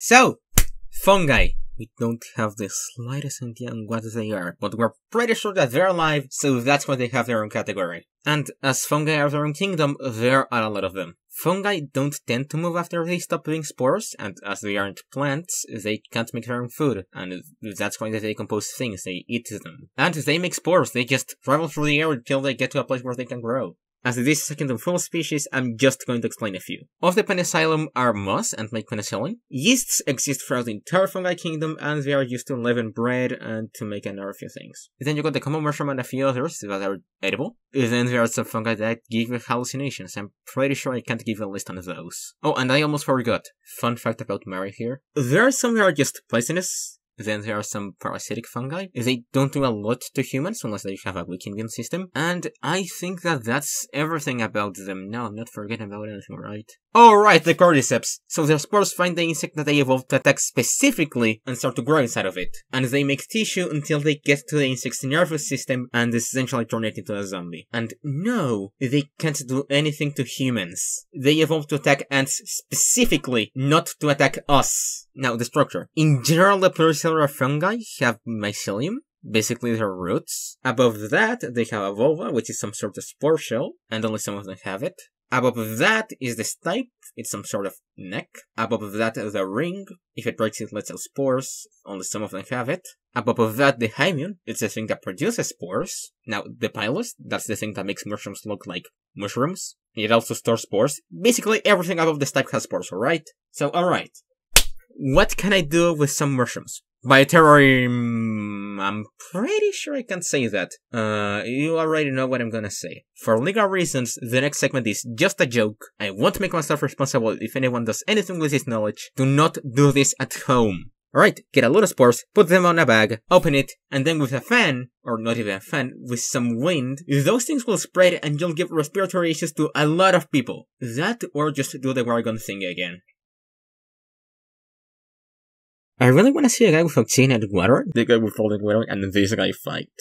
So, fungi. We don't have the slightest idea on what they are, but we're pretty sure that they're alive, so that's why they have their own category. And as fungi are their own kingdom, there are a lot of them. Fungi don't tend to move after they stop being spores, and as they aren't plants, they can't make their own food, and that's why they decompose things, they eat them. And they make spores, they just travel through the air until they get to a place where they can grow. As this is second and fourth species, I'm just going to explain a few. Of the penicillium are moss and make penicillin. Yeasts exist throughout the entire fungi kingdom and they are used to leaven bread and to make another few things. Then you got the common mushroom and a few others that are edible. Then there are some fungi that give you hallucinations. I'm pretty sure I can't give a list on those. Oh, and I almost forgot. Fun fact about Mary here. There are some that are just poisonous, then there are some parasitic fungi. They don't do a lot to humans unless they have a weak immune system. And I think that that's everything about them. Now I'm not forgetting about anything, right? Alright, the cordyceps. So the spores find the insect that they evolved to attack specifically and start to grow inside of it. And they make tissue until they get to the insect's nervous system and essentially turn it into a zombie. And no, they can't do anything to humans. They evolved to attack ants specifically, not to attack us. Now, the structure. In general, the pluricellular fungi have mycelium, basically their roots. Above that, they have a vulva, which is some sort of spore shell, and only some of them have it. Above that is the stipe, it's some sort of neck. Above that, the ring, if it breaks it lets out spores, only some of them have it. Above that, the hymen, it's the thing that produces spores. Now, the pilus, that's the thing that makes mushrooms look like mushrooms. It also stores spores. Basically, everything above the stipe has spores, alright? So, alright what can I do with some mushrooms? By terrarium, I'm pretty sure I can say that. Uh, you already know what I'm gonna say. For legal reasons, the next segment is just a joke. I won't make myself responsible if anyone does anything with this knowledge. Do not do this at home. Alright, get a lot of spores, put them on a bag, open it, and then with a fan, or not even a fan, with some wind, those things will spread and you'll give respiratory issues to a lot of people. That or just do the Oregon thing again. I really want to see a guy with a chain and a gutter. The guy with folding gutter and then this guy fight.